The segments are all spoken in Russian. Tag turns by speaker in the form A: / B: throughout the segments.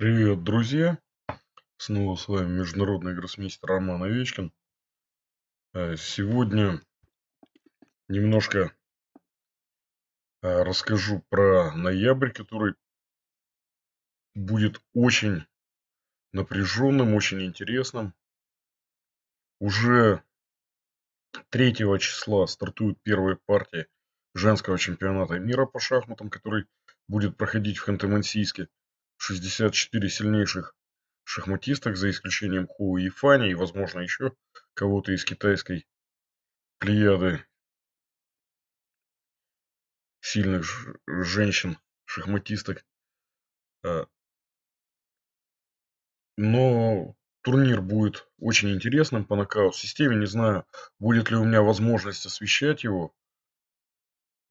A: Привет, друзья! Снова с вами международный гроссмейстер Роман Овечкин. Э, сегодня немножко
B: э, расскажу про ноябрь, который
A: будет очень напряженным, очень интересным. Уже 3 числа стартуют первые партии женского чемпионата мира по шахматам, который будет проходить в Ханты-Мансийске. 64 сильнейших шахматисток, за исключением Ху и Фани, и, возможно, еще кого-то из китайской плеяды
B: сильных женщин-шахматисток. А,
A: но турнир будет очень интересным по нокаут-системе. Не знаю, будет ли у меня возможность освещать его.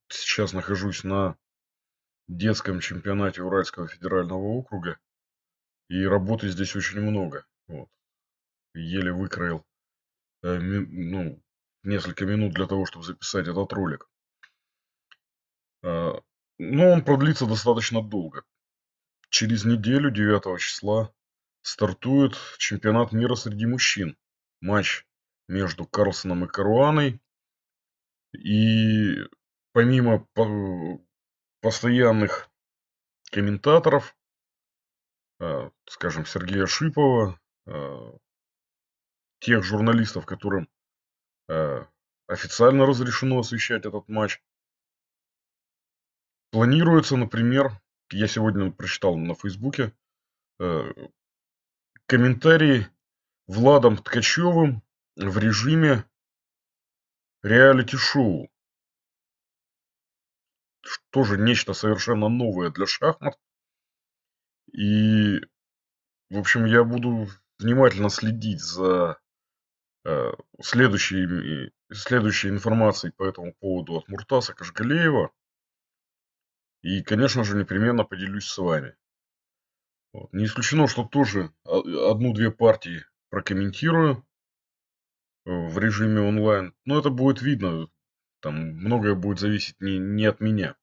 A: Сейчас нахожусь на детском чемпионате Уральского федерального округа. И работы здесь очень много. Вот. Еле выкроил э, ми, ну, несколько минут для того, чтобы записать этот ролик. Э, а, но ну, он продлится достаточно долго. Через неделю, 9 числа, стартует чемпионат мира среди мужчин. Матч между Карлсоном и Каруаной. И помимо э, постоянных комментаторов, э, скажем, Сергея Шипова, э, тех журналистов, которым э, официально разрешено освещать этот матч. Планируется, например, я сегодня прочитал на Фейсбуке,
B: комментарии Владом Ткачевым в режиме реалити-шоу
A: тоже нечто совершенно новое для шахмат. И, в общем, я буду внимательно следить за э, следующей, э, следующей информацией по этому поводу от Муртаса Кашгалеева. И, конечно же, непременно поделюсь с вами. Вот. Не исключено, что тоже а, одну-две партии прокомментирую э, в режиме онлайн. Но это будет видно. Там многое будет зависеть не, не от меня.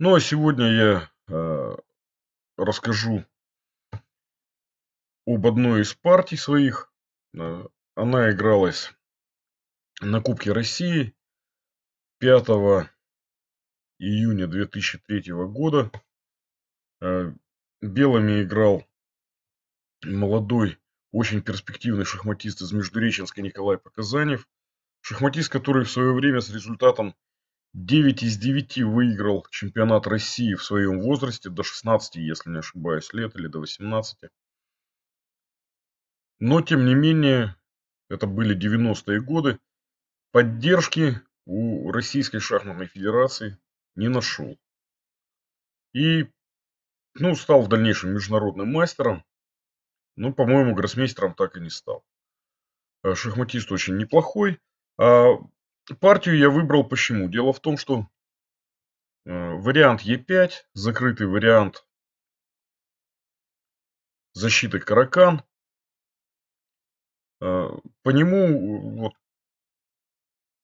A: Ну а сегодня я э,
B: расскажу об одной из партий своих. Э, она игралась на Кубке России 5 июня 2003 года.
A: Э, белыми играл молодой, очень перспективный шахматист из Междуреченска Николай Показанев. Шахматист, который в свое время с результатом 9 из 9 выиграл чемпионат России в своем возрасте, до 16, если не ошибаюсь, лет или до 18. Но, тем не менее, это были 90-е годы, поддержки у Российской шахматной федерации не нашел. И ну, стал в дальнейшем международным мастером, но, по-моему, гроссмейстером так и не стал. Э, шахматист очень неплохой, а Партию я выбрал почему? Дело в том, что э, вариант Е5, закрытый вариант
B: защиты Каракан.
A: Э, по нему, э, вот,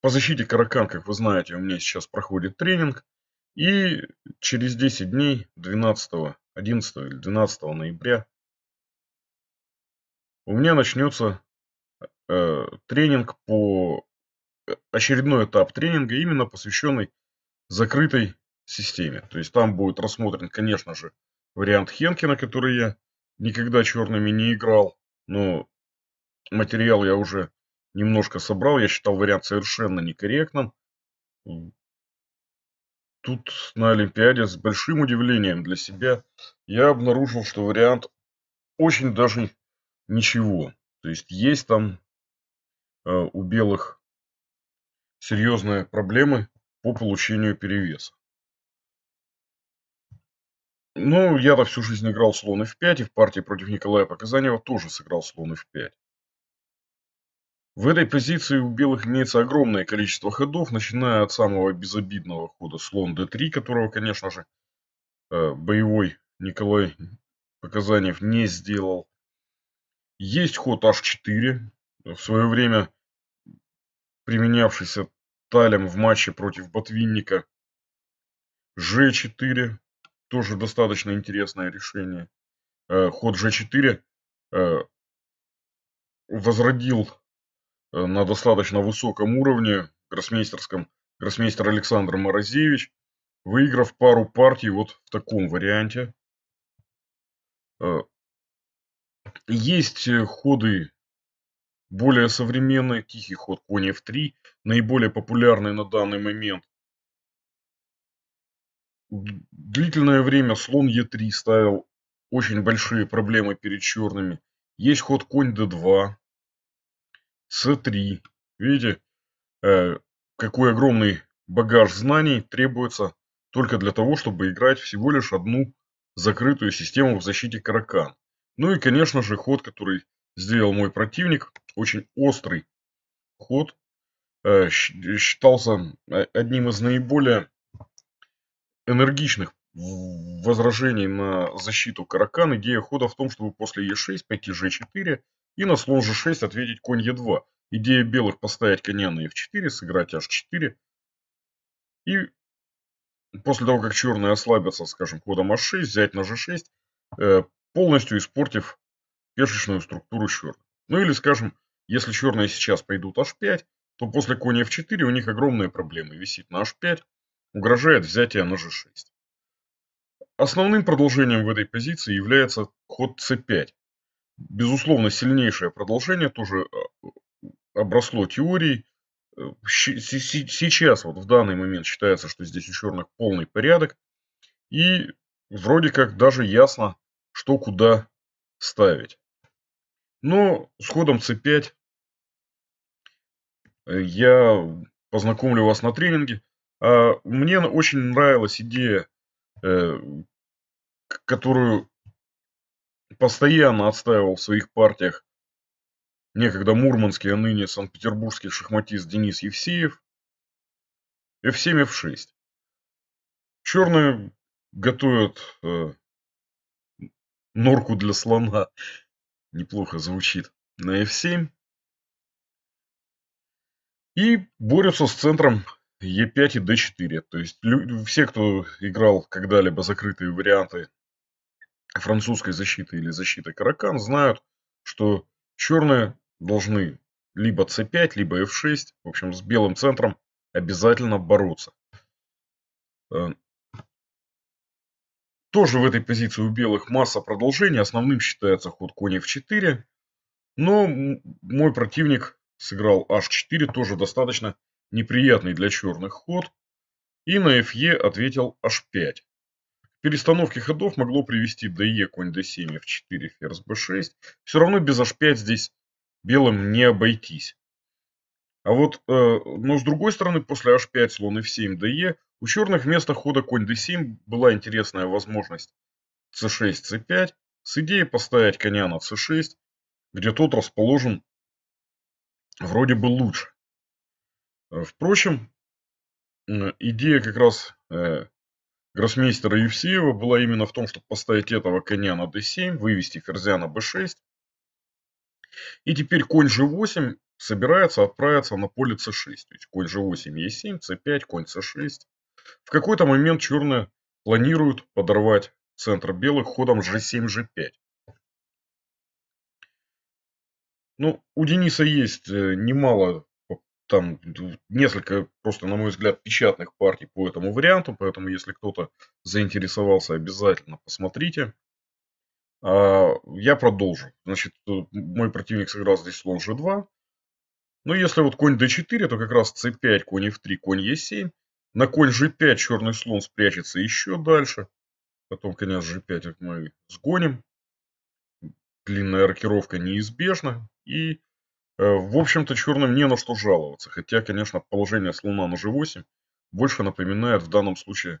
A: по защите Каракан, как вы знаете, у меня сейчас проходит тренинг. И через 10 дней, 12, 11 или 12 ноября, у меня начнется э, тренинг по Э, очередной этап тренинга, именно посвященный закрытой системе. То есть там будет рассмотрен, конечно же, вариант Хенкина, который я никогда черными не играл, но материал я уже немножко собрал. Я считал вариант совершенно некорректным. Тут на Олимпиаде с большим удивлением для себя я обнаружил, что вариант очень даже ничего. То есть есть там э, у белых серьезные проблемы по получению перевеса. Ну, я-то всю жизнь играл слон f5, и в партии против Николая Показанева тоже сыграл слон f5. В этой позиции у белых имеется огромное количество ходов, начиная от самого безобидного хода слон d3, которого, конечно же, э, боевой Николай Показанев не сделал. Есть ход h4. В свое время применявшийся Талем в матче против Ботвинника. G4 тоже достаточно интересное решение. Э, ход G4 э, возродил э, на достаточно высоком уровне гроссмейстерском гроссмейстер Александр Морозевич, выиграв пару партий вот в таком варианте. Есть ходы более современный «Тихий ход коней в 3», наиболее популярный на данный момент.
B: Длительное время слон Е3
A: ставил очень большие проблемы перед черными. Есть ход конь d2, c3. Видите, э, какой огромный багаж знаний требуется только для того, чтобы играть всего лишь одну закрытую систему в защите каракан. Ну и, конечно же, ход, который сделал мой противник очень острый ход э, считался э, одним из наиболее энергичных возражений на защиту каракан. Идея хода в том, чтобы после е 6 пойти ж 4 и на слон g6 ответить конь е 2 Идея белых поставить коня на f4, сыграть h4. И после того, как черные ослабятся, скажем, ходом h6, взять на g6, э, полностью испортив пешечную структуру черных. Ну или, скажем, если черные сейчас пойдут h5, то после коня f4 у них огромные проблемы. Висит на h5, угрожает взятие на g6. Основным продолжением в этой позиции является ход c5. Безусловно, сильнейшее продолжение тоже э, обросло теорией. Сейчас, вот в данный момент считается, что здесь у черных полный порядок. И вроде как даже ясно, что куда ставить. Но ну, с ходом
B: C5 э, я познакомлю вас на тренинге.
A: А, мне очень нравилась идея, э, которую постоянно отстаивал в своих партиях некогда мурманский, а ныне санкт-петербургский шахматист Денис Евсеев. F7, F6. Черные готовят э,
B: норку для слона. Неплохо звучит. На f7.
A: И борются с центром e5 и d4. То есть все, кто играл когда-либо закрытые варианты французской защиты или защиты каракан, знают, что черные должны либо c5, либо f6, в общем, с белым центром обязательно бороться. Э, тоже в этой позиции у белых масса продолжений. Основным считается ход конь f4. Но мой противник сыграл h4. Тоже достаточно неприятный для черных ход. И на fe ответил h5. Перестановки ходов могло привести de конь d7, f4, ферзь b6. Все равно без h5 здесь белым не обойтись. А вот, э, но с другой стороны, после h5, слон f7, de, у черных вместо хода конь d7 была интересная возможность c6, c5 с идеей поставить коня на c6, где тот расположен
B: вроде бы лучше. Э, впрочем,
A: э, идея как раз э, гроссмейстера Евсеева была именно в том, чтобы поставить этого коня на d7, вывести ферзя на b6. И теперь конь g8 собирается отправиться на поле c6. То есть конь g8, e7, c5, конь c6. В какой-то момент черные планируют подорвать центр белых
B: ходом G7-G5. Ну, у
A: Дениса есть э, немало, там несколько, просто, на мой взгляд, печатных партий по этому варианту, поэтому, если кто-то заинтересовался, обязательно посмотрите. А, я продолжу. Значит, э, мой противник сыграл здесь слон G2. Но ну, если вот конь D4, то как раз C5, конь F3, конь E7. На коль же 5 черный слон спрячется еще дальше. Потом князь же, 5 мы сгоним. Длинная аркировка неизбежна. И, э, в общем-то, черным не на что жаловаться. Хотя, конечно, положение слона на g8 больше напоминает в данном случае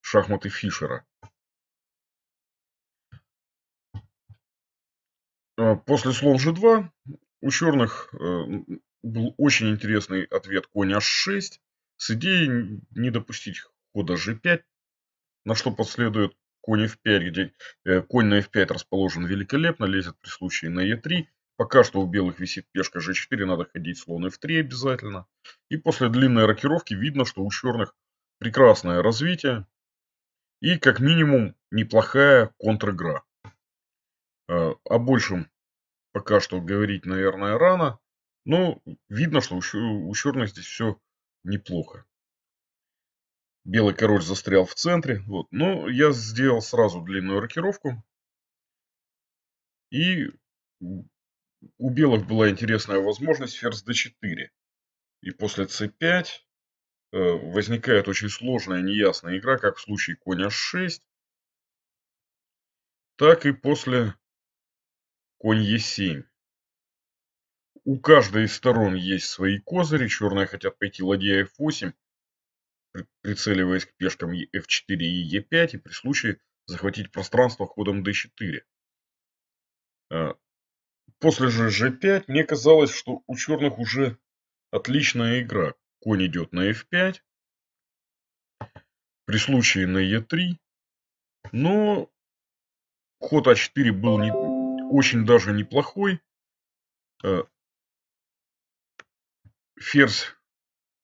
A: шахматы Фишера. Э, после слон g2 у черных э, был очень интересный ответ конь h6. С идеей не допустить хода g5, на что последует конь f5, где э, конь на f5 расположен великолепно, лезет при случае на e3. Пока что у белых висит пешка g4, надо ходить слон f3 обязательно. И после длинной рокировки видно, что у черных прекрасное развитие и как минимум неплохая контр-игра. Э, о большем пока что говорить, наверное, рано. Но видно, что у черных здесь все неплохо. Белый король застрял в центре. Вот. Но я сделал сразу длинную рокировку. И у белых была интересная возможность ферзь d4. И после c5 э, возникает очень сложная, неясная игра, как в случае коня h6.
B: Так и после конь e7.
A: У каждой из сторон есть свои козыри. Черные хотят пойти ладья f8, прицеливаясь к пешкам f4 и e5, и при случае захватить пространство ходом d4. А, после же g5 мне казалось, что у черных уже отличная игра. Конь идет на f5,
B: при случае на e3, но ход а4 был не, очень даже неплохой. А, ферзь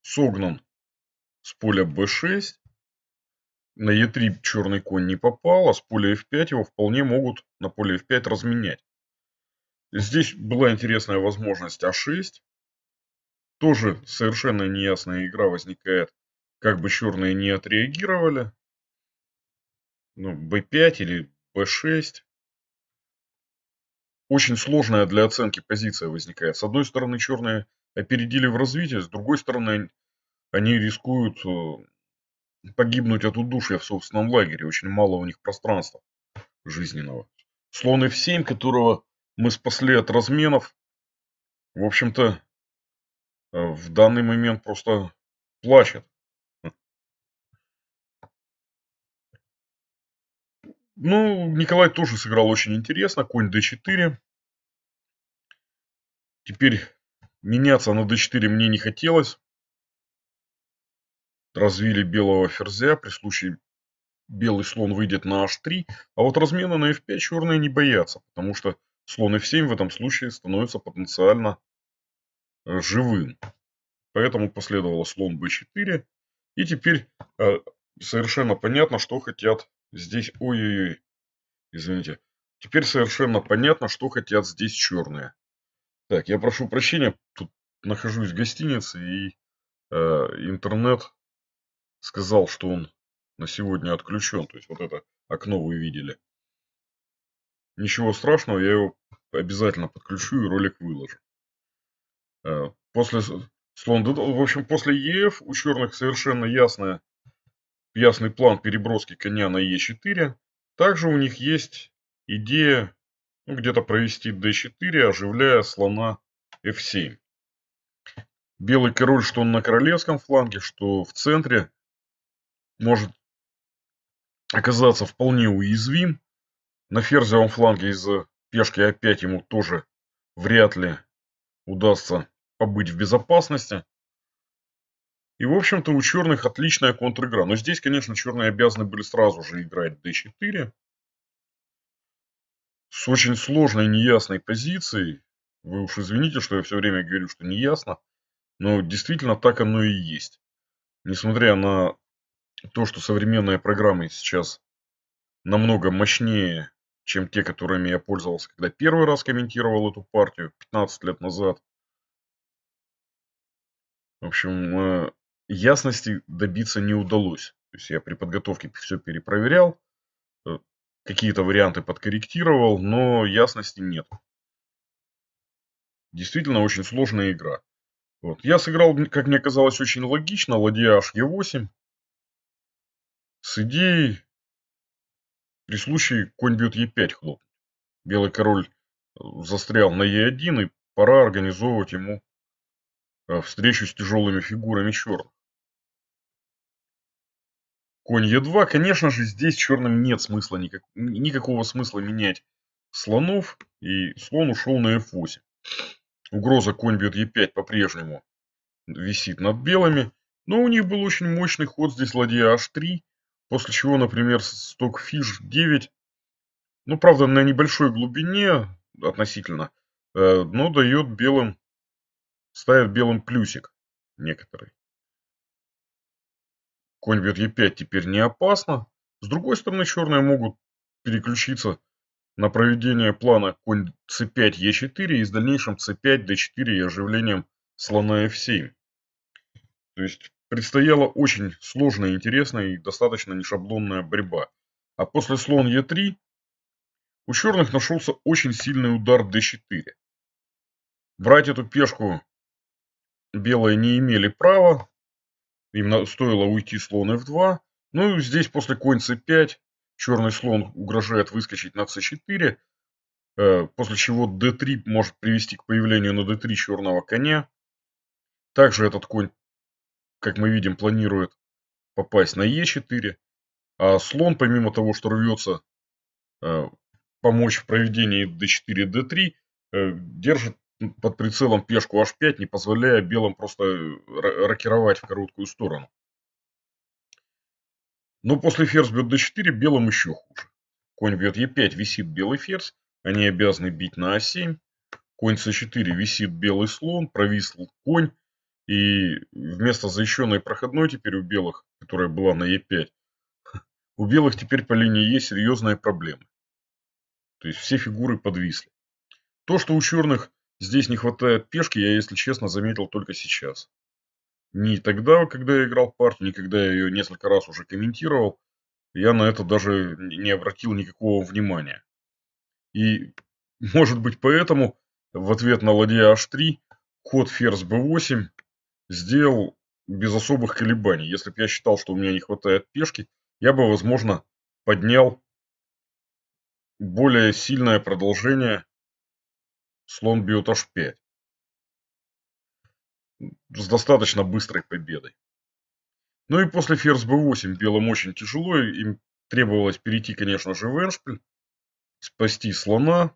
B: согнан с
A: поля b6. На e3 черный конь не попал, а с поля f5 его вполне могут на поле f5 разменять. Здесь была интересная возможность a а 6 Тоже совершенно неясная игра возникает, как бы черные не отреагировали. Ну, b5 или b6. Очень сложная для оценки позиция возникает. С одной стороны, черные опередили в развитии, с другой стороны, они рискуют э, погибнуть от удушья в собственном лагере. Очень мало у них пространства жизненного. Слон F7, которого мы спасли от разменов, в общем-то, э, в данный момент просто плачет.
B: Ну, Николай тоже сыграл очень интересно. Конь d4.
A: Теперь Меняться на d4 мне не хотелось. Развили белого ферзя, при случае белый слон выйдет на h3, а вот размена на f5 черные не боятся, потому что слон f7 в этом случае становится потенциально э, живым. Поэтому последовало слон b4. И теперь э, совершенно понятно, что хотят здесь... Ой-ой-ой, извините. Теперь совершенно понятно, что хотят здесь черные. Так, я прошу прощения, тут нахожусь в гостинице, и э, интернет сказал, что он на сегодня отключен. То есть вот это окно вы видели. Ничего страшного, я его обязательно подключу и ролик выложу. Э, после слон, в общем, после ЕФ у черных совершенно ясная, ясный план переброски коня на Е4. Также у них есть идея ну, где-то провести d4, оживляя слона f7. Белый король, что он на королевском фланге, что в центре, может оказаться вполне уязвим. На ферзевом фланге из-за пешки опять ему тоже вряд ли удастся побыть в безопасности. И, в общем-то, у черных отличная контр-игра. Но здесь, конечно, черные обязаны были сразу же играть d4 с очень сложной, неясной позицией. Вы уж извините, что я все время говорю, что неясно, но действительно так оно и есть. Несмотря на то, что современные программы сейчас намного мощнее, чем те, которыми я пользовался, когда первый раз комментировал эту партию 15 лет назад. В общем, э, ясности добиться не удалось. То есть я при подготовке все перепроверял, э, какие-то варианты подкорректировал, но ясности нет. Действительно очень сложная игра. Вот. Я сыграл, как мне казалось, очень логично, ладья hg8,
B: с идеей при случае конь бьет
A: e5 хлоп. Белый король э, застрял на e1 и пора организовывать ему э, встречу с тяжелыми фигурами черных конь Е2. Конечно же, здесь черным нет смысла, никак, никакого смысла менять слонов, и слон ушел на F8. Угроза конь бьет Е5 по-прежнему висит над белыми, но у них был очень мощный ход здесь ладья H3, после чего, например, сток фиш 9, ну, правда, на небольшой глубине относительно, э, но дает белым,
B: ставит белым плюсик некоторые.
A: Конь Е5 теперь не опасно. С другой стороны, черные могут переключиться на проведение плана конь c5, e4 и с дальнейшим c5, d4 и оживлением слона f7. То есть предстояла очень сложная, интересная и достаточно нешаблонная борьба. А после слон e3 у черных нашелся очень сильный удар d4. Брать эту пешку белые не имели права, им стоило уйти слон f2. Ну и здесь после конь c5 черный слон угрожает выскочить на c4. Э, после чего d3 может привести к появлению на d3 черного коня. Также этот конь, как мы видим, планирует попасть на e4. А слон, помимо того, что рвется э, помочь в проведении d4, d3, э, держит под прицелом пешку h5, не позволяя белым просто э, рокировать в короткую сторону. Но после ферзь бьет d4 белым еще хуже. Конь бьет e5, висит белый ферзь. Они обязаны бить на a7. Конь c4, висит белый слон, провисл конь. И вместо защищенной проходной теперь у белых, которая была на e5, у белых теперь по линии есть e серьезные проблемы. То есть все фигуры подвисли. То, что у черных Здесь не хватает пешки, я, если честно, заметил только сейчас. Не тогда, когда я играл в партию, не когда я ее несколько раз уже комментировал, я на это даже не обратил никакого внимания. И, может быть, поэтому в ответ на ладья h3 ход ферзь b8 сделал без особых колебаний. Если бы я считал, что у меня не хватает пешки, я бы, возможно, поднял
B: более сильное продолжение слон бьет аж 5.
A: С достаточно быстрой победой. Ну и после ферзь b8 белым очень тяжело. Им требовалось перейти, конечно же, в эншпиль. Спасти слона.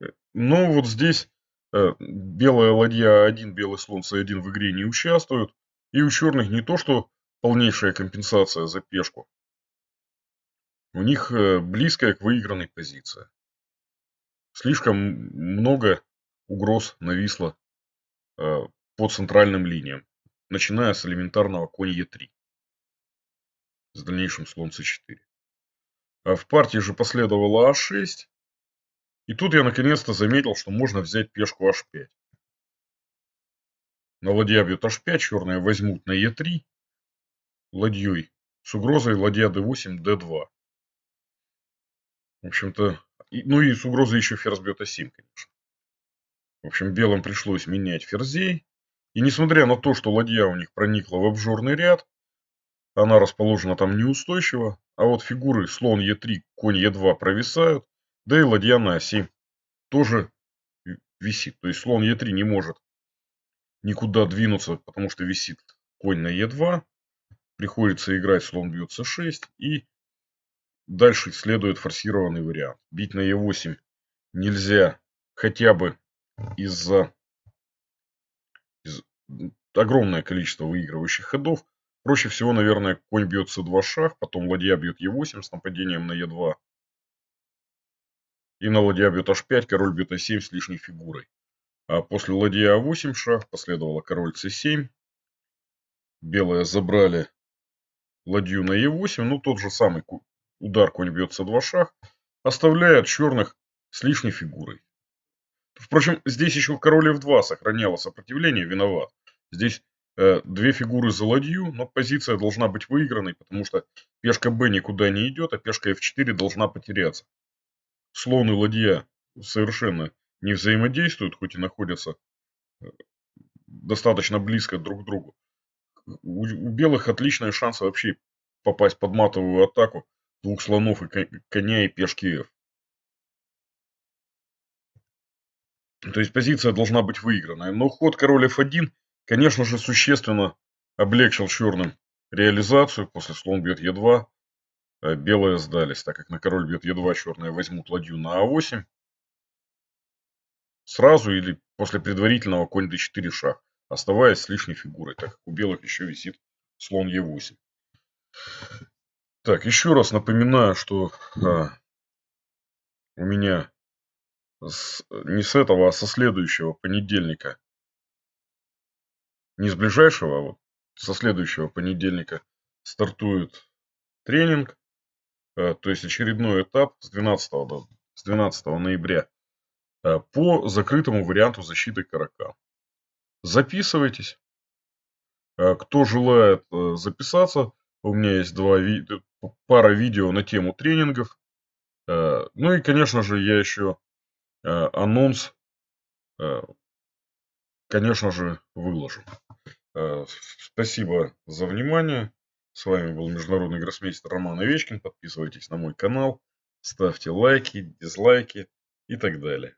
A: Э, но вот здесь э, белая ладья 1, белый слон c1 в игре не участвуют. И у черных не то, что полнейшая компенсация за пешку. У них э, близкая к выигранной позиция. Слишком много угроз нависло э, по центральным линиям, начиная с элементарного конь Е3 с дальнейшим слон С4. А в партии же последовало А6. И тут я наконец-то заметил, что можно взять пешку H5.
B: На ладья бьет H5, черные возьмут на Е3 ладьей. С угрозой ладья d8, d2. В
A: общем-то, ну и с угрозой еще ферзь бьет а7, конечно. В общем, белым пришлось менять ферзей. И несмотря на то, что ладья у них проникла в обжорный ряд, она расположена там неустойчиво, а вот фигуры слон Е3, конь Е2 провисают, да и ладья на А7 тоже висит. То есть слон Е3 не может никуда двинуться, потому что висит конь на Е2. Приходится играть слон бьет С6 и Дальше следует форсированный вариант. Бить на Е8 нельзя хотя бы из-за из огромное количество выигрывающих ходов. Проще всего, наверное, конь бьет С2 шах, потом ладья бьет Е8 с нападением на Е2. И на ладья бьет H5, король бьет А7 с лишней фигурой. А после ладья А8 шах последовало король С7. Белые забрали ладью на Е8, ну тот же самый Удар конь бьется два шах, оставляя черных с лишней фигурой. Впрочем, здесь еще король f2 сохраняло сопротивление, виноват. Здесь э, две фигуры за ладью, но позиция должна быть выигранной, потому что пешка b никуда не идет, а пешка f4 должна потеряться. Слон и ладья совершенно не взаимодействуют, хоть и находятся э, достаточно близко друг к другу. У, у белых отличные шансы вообще попасть под матовую атаку двух слонов и коня и пешки f.
B: То есть позиция должна быть выигранная.
A: Но ход король f1, конечно же, существенно облегчил черным реализацию. После слон бьет e2. А белые сдались, так как на король бьет e2, черные возьмут ладью на a8. А Сразу или после предварительного конь d4 шаг, оставаясь с лишней фигурой, так как у белых еще висит слон e8. Так, еще раз напоминаю, что а, у меня с, не с этого, а со следующего понедельника,
B: не с ближайшего, а вот со следующего понедельника
A: стартует тренинг, а, то есть очередной этап с 12, до, с 12 ноября а, по закрытому варианту защиты карака. Записывайтесь. А, кто желает э, записаться, у меня есть два видео, пара видео на тему тренингов. Э, ну и, конечно же, я еще э, анонс, э, конечно же, выложу. Спасибо за внимание. С вами был международный гроссмейстер Роман Овечкин. Подписывайтесь на мой канал, ставьте
B: лайки, дизлайки и так далее.